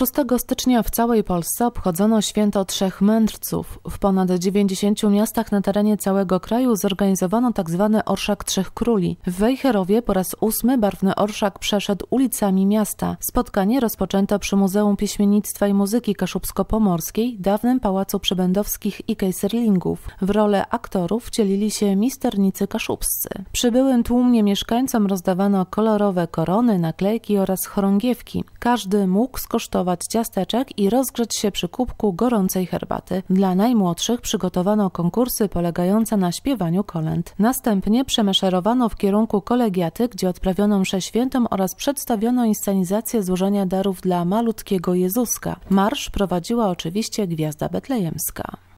6 stycznia w całej Polsce obchodzono święto trzech mędrców. W ponad 90 miastach na terenie całego kraju zorganizowano tzw. Tak orszak Trzech Króli. W Wejherowie po raz ósmy barwny orszak przeszedł ulicami miasta. Spotkanie rozpoczęto przy Muzeum Pieśmiennictwa i Muzyki Kaszubsko-Pomorskiej, dawnym Pałacu Przybędowskich i Kejserlingów. W rolę aktorów wcielili się misternicy kaszubscy. Przybyłym tłumnie mieszkańcom rozdawano kolorowe korony, naklejki oraz chorągiewki. Każdy mógł skosztować ciasteczek i rozgrzeć się przy kubku gorącej herbaty. Dla najmłodszych przygotowano konkursy polegające na śpiewaniu kolęd. Następnie przemeszerowano w kierunku kolegiaty, gdzie odprawiono mszę świętą oraz przedstawiono inscenizację złożenia darów dla malutkiego Jezuska. Marsz prowadziła oczywiście Gwiazda Betlejemska.